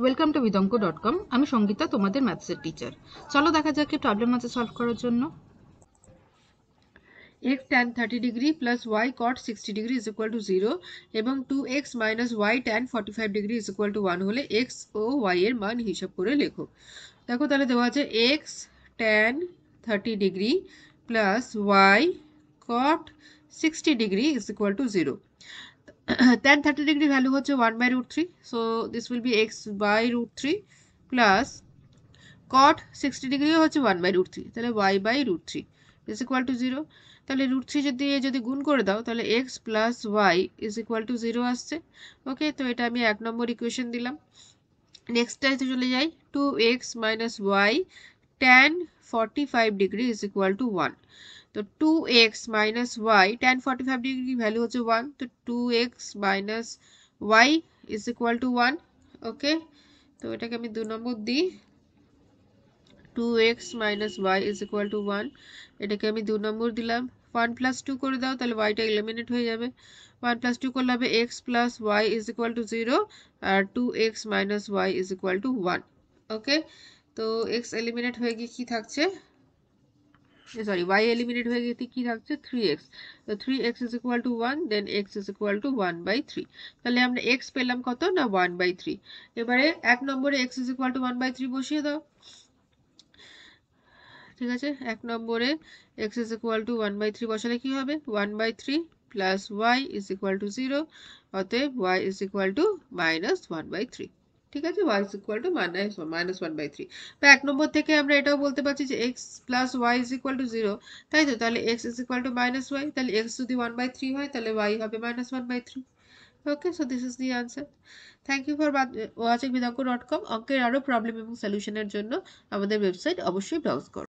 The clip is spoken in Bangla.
welcome to Bidanko dot com আমি সঙ্গীতা তোমাদের ম্যাথসের টিচার চলো দেখা যাক প্রবলেম আছে সলভ করার জন্য x tan thirty degree plus y cot sixty degree is equal to zero এবং two x minus y tan forty five degree is equal to one হলে এক্স ও ওয়াই এর মান হিসাব করে লেখো দেখো তাহলে দেওয়া আছে x tan thirty degree plus y cot sixty degree is equal to zero tan 30 degree value হচ্ছে 1 by root 3 so this will be x by root 3 plus cot 60 degree হচ্ছে 1 by root 3 তাহলে y by root 3 is equal to 0 তাহলে রুট থ্রি যদি যদি গুণ করে দাও তাহলে x plus y is equal to zero আসছে ওকে তো এটা আমি এক নম্বর ইকুয়েশন দিলাম নেক্সটটাইতে চলে যাই two x minus y tan 45 degree is equal to one তো two x minus y tan forty five degree value হচ্ছে ওয়ান তো two x minus y is equal to one okay তো এটাকে আমি দু নম্বর দিই two x minus y is equal to one এটাকে আমি দু নম্বর দিলাম ওয়ান প্লাস টু করে দাও তাহলে ওয়াইটা এলিমিনেট হয়ে যাবে ওয়ান প্লাস টু করলে হবে x plus y is equal to zero আর two x minus y is equal to one okay তো এক্স এলিমিনেট হয়ে গিয়ে কী থাকছে সরি ওয়াই এলিমিনেট হয়ে গিয়ে কী থাকছে থ্রি এক্স তো three x is equal to one then x is equal to one by three তাহলে আমরা এক্স পেলাম কত না ওয়ান বাই থ্রি এবারে এক নম্বরে x is equal to one by three বসিয়ে দাও ঠিক আছে এক নম্বরে x is equal to one by three বসালে কী হবে one by three plus y is equal to zero অতএব y is equal to minus one by three ঠিক আছে y is equal to minus minus one by three বা এক নম্বর থেকে আমরা এটাও বলতে পারছি যে x plus y is equal to zero তাই তো তাহলে x is equal to minus y তাহলে এক্স যদি ওয়ান বাই থ্রি হয় তাহলে ওয়াই হবে minus one by three okay so this is the answer thank you for watching Bidanko dot com অঙ্কের আরও প্রবলেম এবং সলিউশনের জন্য আমাদের ওয়েবসাইট অবশ্যই ব্রাউজ করো